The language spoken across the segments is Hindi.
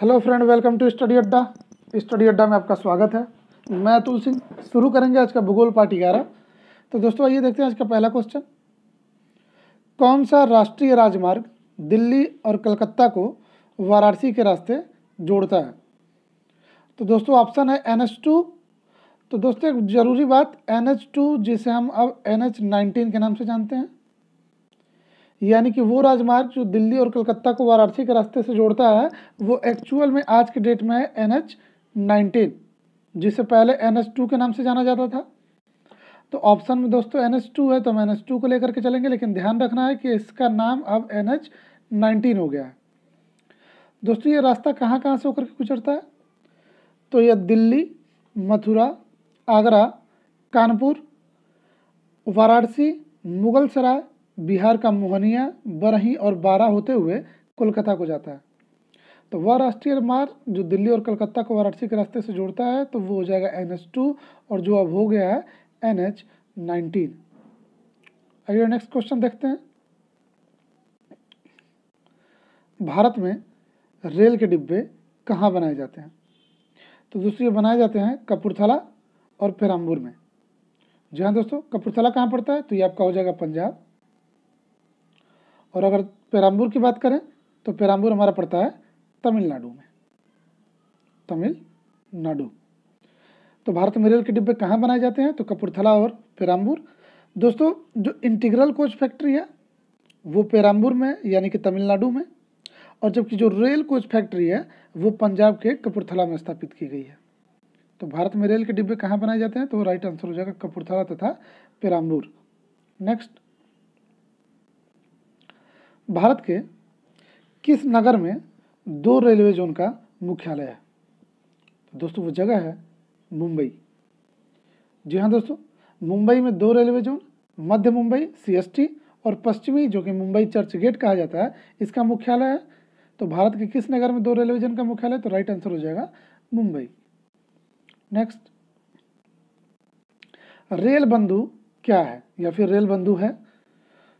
hello friend welcome to study Adda study Adda में आपका स्वागत है मैं अतुल सिंह शुरू करेंगे आज का भूगोल पार्ट ग्यारह तो दोस्तों आइए देखते हैं आज का पहला क्वेश्चन कौन सा राष्ट्रीय राजमार्ग दिल्ली और कलकत्ता को वाराणसी के रास्ते जोड़ता है तो दोस्तों ऑप्शन है एन तो दोस्तों एक ज़रूरी बात एन जिसे हम अब एन के नाम से जानते हैं यानी कि वो राजमार्ग जो दिल्ली और कलकत्ता को वाराणसी के रास्ते से जोड़ता है वो एक्चुअल में आज के डेट में है एन एच नाइनटीन जिसे पहले एन एच टू के नाम से जाना जाता था तो ऑप्शन में दोस्तों एन एच टू है तो हम एन एच टू को लेकर के चलेंगे लेकिन ध्यान रखना है कि इसका नाम अब एन एच नाइनटीन हो गया है दोस्तों ये रास्ता कहाँ कहाँ से होकर के गुजरता है तो यह दिल्ली मथुरा आगरा कानपुर वाराणसी मुगलसराय बिहार का मोहनिया बरही और बारा होते हुए कोलकाता को जाता है तो वह राष्ट्रीय मार्ग जो दिल्ली और कलकत्ता को वाराणसी के रास्ते से जोड़ता है तो वो हो जाएगा एन एच टू और जो अब हो गया है एन एच नाइनटीन आइए नेक्स्ट क्वेश्चन देखते हैं भारत में रेल के डिब्बे कहाँ बनाए जाते हैं तो दूसरे बनाए जाते हैं कपूरथला और फिरामपुर में जी हाँ दोस्तों कपूरथला कहाँ पड़ता है तो ये आपका हो जाएगा पंजाब और अगर पेराम्बूर की बात करें तो पेराम्बूर हमारा पड़ता है तमिलनाडु में तमिलनाडु तो भारत में रेल के डिब्बे कहाँ बनाए जाते हैं तो कपूरथला और पेराम्बूर दोस्तों जो इंटीग्रल कोच फैक्ट्री है वो पेराम्बूर में यानी कि तमिलनाडु में और जबकि जो रेल कोच फैक्ट्री है वो पंजाब के कपूरथला में स्थापित की गई है तो भारत में रेल के डिब्बे कहाँ बनाए जाते हैं तो राइट आंसर हो जाएगा कपूरथला तथा पेराम्बूर नेक्स्ट भारत के किस नगर में दो रेलवे जोन का मुख्यालय है दोस्तों वो जगह है मुंबई जी हाँ दोस्तों मुंबई में दो रेलवे जोन मध्य मुंबई सीएसटी और पश्चिमी जो कि मुंबई चर्च गेट कहा जाता है इसका मुख्यालय है तो भारत के किस नगर में दो रेलवे जोन का मुख्यालय तो राइट आंसर हो जाएगा मुंबई नेक्स्ट रेल बंधु क्या है या फिर रेल बंधु है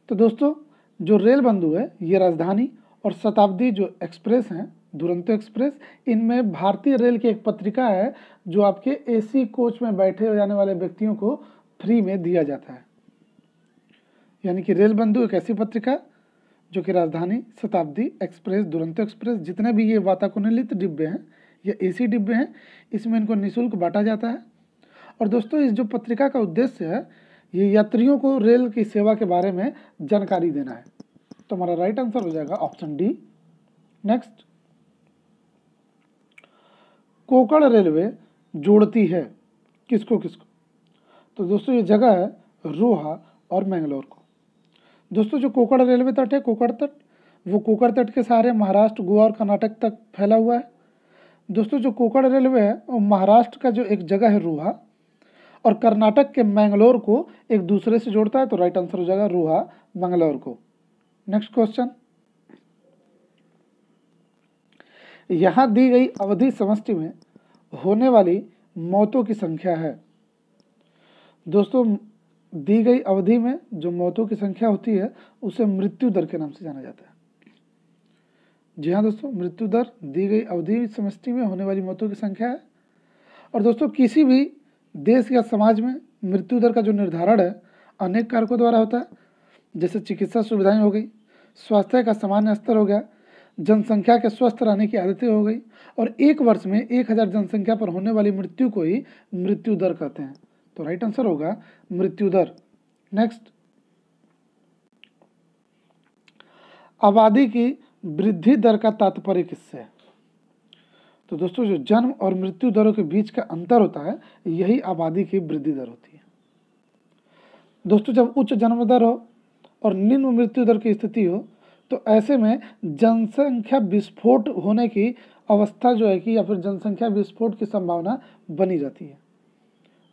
तो दोस्तों जो रेल बंधु है ये राजधानी और शताब्दी जो एक्सप्रेस हैं दुरंतो एक्सप्रेस इनमें भारतीय रेल की एक पत्रिका है जो आपके एसी कोच में बैठे जाने वाले व्यक्तियों को फ्री में दिया जाता है यानी कि रेल बंधु एक ऐसी पत्रिका जो कि राजधानी शताब्दी एक्सप्रेस दुरंतो एक्सप्रेस जितने भी ये वातानुकूलित डिब्बे हैं या एसी डिब्बे हैं इसमें इनको निःशुल्क बांटा जाता है और दोस्तों इस जो पत्रिका का उद्देश्य है ये यात्रियों को रेल की सेवा के बारे में जानकारी देना है तो हमारा राइट आंसर हो जाएगा option D next Konkan railway जोड़ती है किसको किसको तो दोस्तों ये जगह है रोहा और मैंगलोर को दोस्तों जो कोकड़ रेलवे तट है कोकड़ तट वो कोकड़ तट के सहारे महाराष्ट्र गोवा और कर्नाटक तक फैला हुआ है दोस्तों जो कोकड़ रेलवे है वो महाराष्ट्र का जो एक जगह है रोहा और कर्नाटक के मैंगलोर को एक दूसरे से जोड़ता है तो राइट आंसर हो जाएगा रूहा मंगलोर को नेक्स्ट क्वेश्चन यहाँ दी गई अवधि समष्टि में होने वाली मौतों की संख्या है दोस्तों दी गई अवधि में जो मौतों की संख्या होती है उसे मृत्यु दर के नाम से जाना जाता है जी हाँ दोस्तों मृत्यु दर दी गई अवधि समष्टि में होने वाली मौतों की संख्या है और दोस्तों किसी भी देश या समाज में मृत्यु दर का जो निर्धारण है अनेक कारकों द्वारा होता है जैसे चिकित्सा सुविधाएं हो गई स्वास्थ्य का सामान्य स्तर हो गया जनसंख्या के स्वस्थ रहने की आदतें हो गई और एक वर्ष में एक हज़ार जनसंख्या पर होने वाली मृत्यु को ही मृत्यु दर कहते हैं तो राइट आंसर होगा मृत्यु दर नेक्स्ट आबादी की वृद्धि दर का तात्पर्य किससे है तो दोस्तों जो जन्म और मृत्यु दरों के बीच का अंतर होता है यही आबादी की वृद्धि दर होती है दोस्तों जब उच्च जन्म दर हो और निम्न मृत्यु दर की स्थिति हो तो ऐसे में जनसंख्या विस्फोट होने की अवस्था जो है कि या फिर जनसंख्या विस्फोट की संभावना बनी जाती है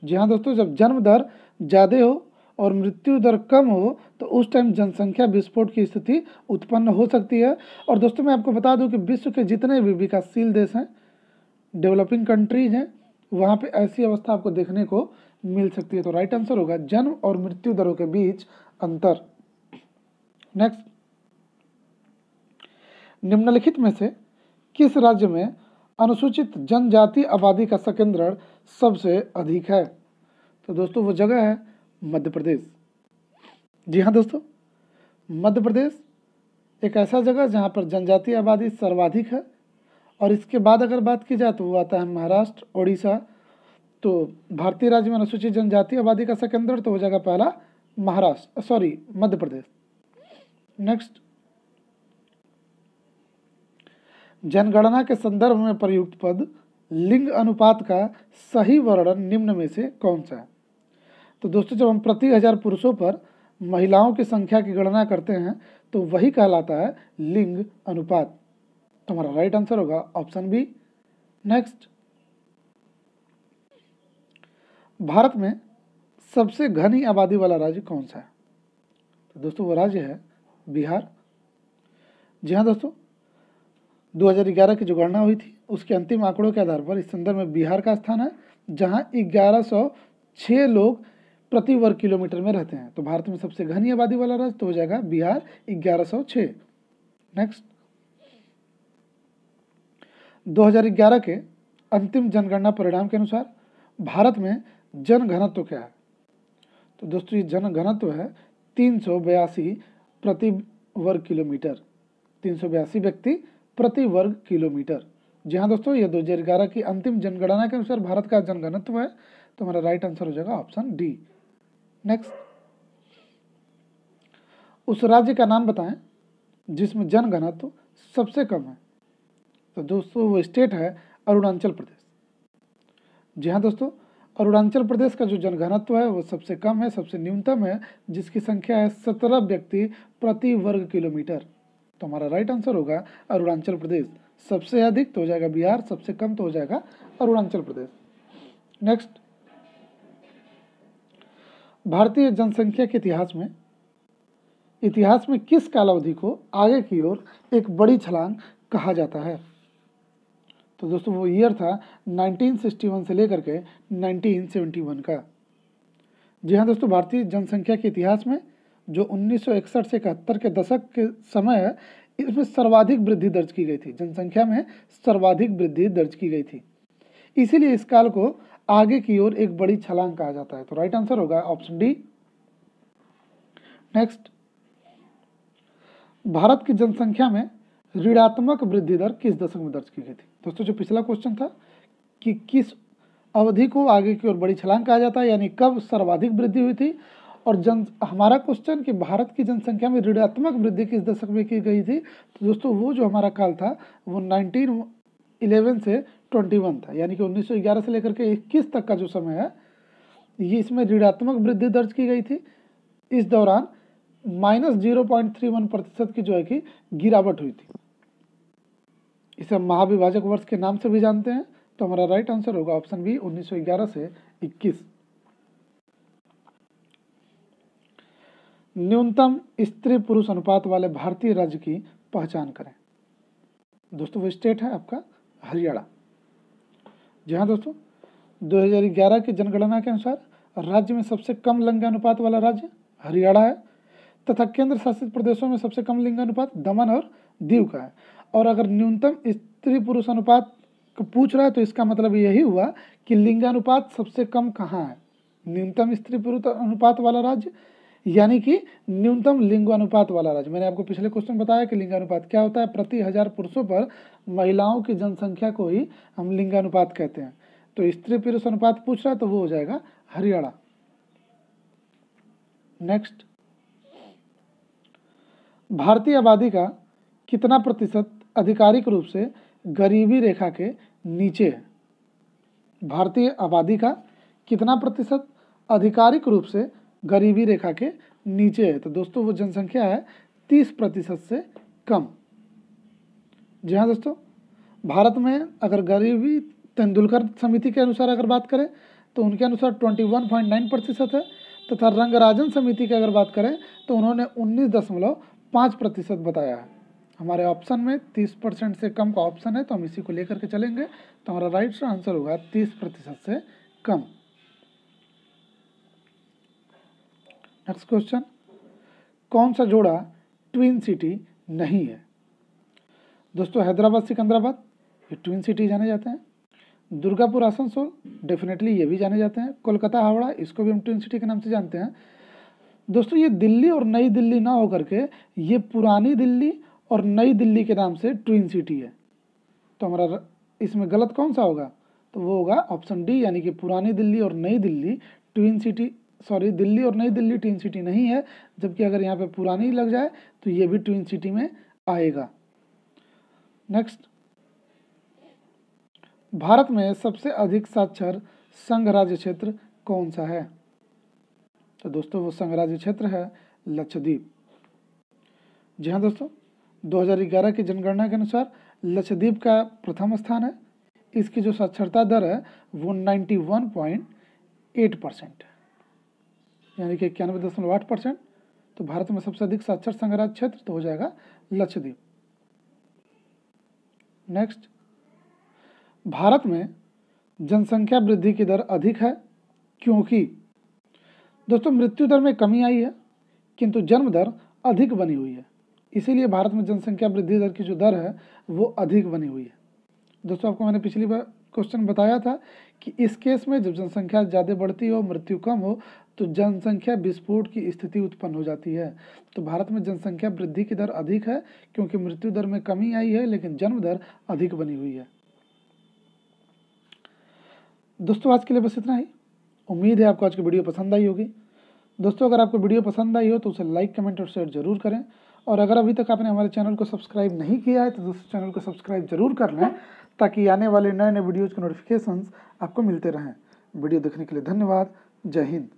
जी हाँ दोस्तों जब जन्म दर ज़्यादा हो और मृत्यु दर कम हो तो उस टाइम जनसंख्या विस्फोट की स्थिति उत्पन्न हो सकती है और दोस्तों मैं आपको बता दूं कि विश्व के जितने भी विकासशील देश हैं डेवलपिंग कंट्रीज हैं वहाँ पे ऐसी अवस्था आपको देखने को मिल सकती है तो राइट आंसर होगा जन्म और मृत्यु दरों के बीच अंतर नेक्स्ट निम्नलिखित में से किस राज्य में अनुसूचित जनजाति आबादी का संकेंद्रण सबसे अधिक है तो दोस्तों वो जगह है मध्य प्रदेश जी हाँ दोस्तों मध्य प्रदेश एक ऐसा जगह जहाँ पर जनजातीय आबादी सर्वाधिक है और इसके बाद अगर बात की जाए तो वो आता है महाराष्ट्र उड़ीसा तो भारतीय राज्य में अनुसूचित जनजाति आबादी का संकेंद्रण तो हो जाएगा पहला महाराष्ट्र सॉरी मध्य प्रदेश नेक्स्ट जनगणना के संदर्भ में प्रयुक्त पद लिंग अनुपात का सही वर्णन निम्न में से कौन सा है तो दोस्तों जब हम प्रति हजार पुरुषों पर महिलाओं की संख्या की गणना करते हैं तो वही कहलाता है लिंग अनुपात तो हमारा राइट आंसर होगा ऑप्शन बी नेक्स्ट भारत में सबसे घनी आबादी वाला राज्य कौन सा है तो दोस्तों वो राज्य है बिहार जी हाँ दोस्तों 2011 की जो गणना हुई थी उसके अंतिम आंकड़ों के आधार पर इस संदर्भ में बिहार का स्थान है जहाँ ग्यारह लोग प्रति वर्ग किलोमीटर में रहते हैं तो भारत में सबसे घनी आबादी वाला राज्य तो हो जाएगा बिहार ग्यारह नेक्स्ट 2011 के अंतिम जनगणना परिणाम के अनुसार भारत में जन घनत्व क्या है तो दोस्तों ये जन घनत्व है तीन प्रति वर्ग किलोमीटर तीन व्यक्ति प्रति वर्ग किलोमीटर जी हाँ दोस्तों ये 2011 की अंतिम जनगणना के अनुसार भारत का जनघनत्व है तो हमारा राइट आंसर हो जाएगा ऑप्शन डी नेक्स्ट उस राज्य का नाम बताएं जिसमें जन घनत्व सबसे कम है तो दोस्तों वो स्टेट है अरुणाचल प्रदेश जी हाँ दोस्तों अरुणाचल प्रदेश का जो जनघनत्व है वो सबसे कम है सबसे न्यूनतम है जिसकी संख्या है सत्रह व्यक्ति प्रति वर्ग किलोमीटर तो हमारा राइट आंसर होगा अरुणाचल प्रदेश सबसे अधिक तो हो जाएगा बिहार सबसे कम तो हो जाएगा अरुणाचल प्रदेश नेक्स्ट भारतीय जनसंख्या के इतिहास में इतिहास में किस कालावधि को आगे की ओर एक बड़ी छलांग कहा जाता है तो दोस्तों वो ईयर था 1961 से लेकर के 1971 का जी हाँ दोस्तों भारतीय जनसंख्या के इतिहास में जो 1961 से इकहत्तर के दशक के समय है इसमें सर्वाधिक वृद्धि दर्ज की गई थी जनसंख्या में सर्वाधिक वृद्धि दर्ज की गई थी इसीलिए इस काल को आगे की ओर एक बड़ी छलांग कहा जाता है तो राइट आंसर होगा ऑप्शन डी नेक्स्ट भारत की जनसंख्या में ऋणात्मक वृद्धि दर किस दशक में दर्ज की गई थी दोस्तों जो पिछला क्वेश्चन था कि किस अवधि को आगे की ओर बड़ी छलांग कहा जाता है यानी कब सर्वाधिक वृद्धि हुई थी और जन हमारा क्वेश्चन कि भारत की जनसंख्या में ऋणात्मक वृद्धि किस दशक में की गई थी तो दोस्तों वो जो हमारा काल था वो नाइनटीन इलेवन से ट्वेंटी वन था यानी कि ग्यारह से लेकर के इक्कीस तक का जो समय है ये इसमें ऋणात्मक वृद्धि दर्ज की गई थी इस दौरान minus zero point three one प्रतिशत की जो है कि गिरावट हुई थी इसे महाविभाजक वर्ष के नाम से भी जानते हैं तो हमारा राइट आंसर होगा ऑप्शन बी 1911 से 21 न्यूनतम स्त्री पुरुष अनुपात वाले भारतीय राज्य की पहचान करें दोस्तों वो स्टेट है आपका हरियाणा जी हाँ दोस्तों 2011 की जनगणना के अनुसार राज्य में सबसे कम लिंगानुपात वाला राज्य हरियाणा है तथा केंद्र शासित प्रदेशों में सबसे कम लिंगानुपात दमन और दीव का है और अगर न्यूनतम स्त्री पुरुष अनुपात पूछ रहा है तो इसका मतलब यही हुआ कि लिंगानुपात सबसे कम कहाँ है न्यूनतम स्त्री पुरुष अनुपात वाला राज्य यानी कि न्यूनतम लिंगानुपात वाला राज्य मैंने आपको पिछले क्वेश्चन बताया कि लिंगानुपात क्या होता है प्रति हजार पुरुषों पर महिलाओं की जनसंख्या को ही हम लिंगानुपात कहते हैं तो स्त्री पुरुष अनुपात पूछ रहा है तो वो हो जाएगा हरियाणा नेक्स्ट भारतीय आबादी का कितना प्रतिशत आधिकारिक रूप से गरीबी रेखा के नीचे है भारतीय आबादी का कितना प्रतिशत आधिकारिक रूप से गरीबी रेखा के नीचे है तो दोस्तों वो जनसंख्या है तीस प्रतिशत से कम जी हाँ दोस्तों भारत में अगर गरीबी तेंदुलकर समिति के अनुसार अगर बात करें तो उनके अनुसार ट्वेंटी वन पॉइंट नाइन प्रतिशत है तथा रंगराजन समिति की अगर बात करें तो उन्होंने उन्नीस दशमलव पाँच प्रतिशत बताया है हमारे ऑप्शन में तीस परसेंट से कम का ऑप्शन है तो हम इसी को लेकर के चलेंगे तो हमारा राइट आंसर होगा तीस प्रतिशत से कम नेक्स्ट क्वेश्चन कौन सा जोड़ा ट्विन सिटी नहीं है दोस्तों हैदराबाद सिकंदराबाद ये ट्विन सिटी जाने जाते हैं दुर्गापुर आसनसोल डेफिनेटली ये भी जाने जाते हैं कोलकाता हावड़ा इसको भी हम ट्विन सिटी के नाम से जानते हैं दोस्तों ये दिल्ली और नई दिल्ली ना होकर के ये पुरानी दिल्ली और नई दिल्ली के नाम से ट्विन सिटी है तो हमारा इसमें गलत कौन सा होगा तो वो होगा ऑप्शन डी यानी कि पुरानी दिल्ली और नई Delhi twin city sorry Delhi और नई दिल्ली ट्विन सिटी नहीं है जबकि अगर यहाँ पे पुरानी लग जाए तो ये भी ट्विन सिटी में आएगा नेक्स्ट भारत में सबसे अधिक साक्षर संघ राज्य क्षेत्र कौन सा है तो दोस्तों वो संघ राज्य क्षेत्र है लक्षद्वीप जी हाँ दोस्तों 2011 की जनगणना के अनुसार लक्षद्वीप का प्रथम स्थान है इसकी जो साक्षरता दर है वो 91.8 परसेंट यानी कि इक्यानवे दशमलव आठ परसेंट तो भारत में सबसे अधिक साक्षर संग्रह क्षेत्र तो हो जाएगा लक्षद्वीप नेक्स्ट भारत में जनसंख्या वृद्धि की दर अधिक है क्योंकि दोस्तों मृत्यु दर में कमी आई है किंतु जन्म दर अधिक बनी हुई है इसीलिए भारत में जनसंख्या वृद्धि दर की जो दर है वो अधिक बनी हुई है दोस्तों आपको मैंने पिछली बार क्वेश्चन बताया था कि इस केस में जब जनसंख्या ज़्यादा बढ़ती हो मृत्यु कम हो तो जनसंख्या विस्फोट की स्थिति उत्पन्न हो जाती है तो भारत में जनसंख्या वृद्धि की दर अधिक है क्योंकि मृत्यु दर में कमी आई है लेकिन जन्म दर अधिक बनी हुई है दोस्तों आज के लिए बस इतना ही उम्मीद है आपको आज की वीडियो पसंद आई होगी दोस्तों अगर आपको वीडियो पसंद आई हो तो उसे लाइक कमेंट और शेयर जरूर करें और अगर अभी तक आपने हमारे चैनल को सब्सक्राइब नहीं किया है तो दोस्तों चैनल को सब्सक्राइब जरूर कर लें ताकि आने वाले नए नए वीडियोज़ के नोटिफिकेशन आपको मिलते रहें वीडियो देखने के लिए धन्यवाद जय हिंद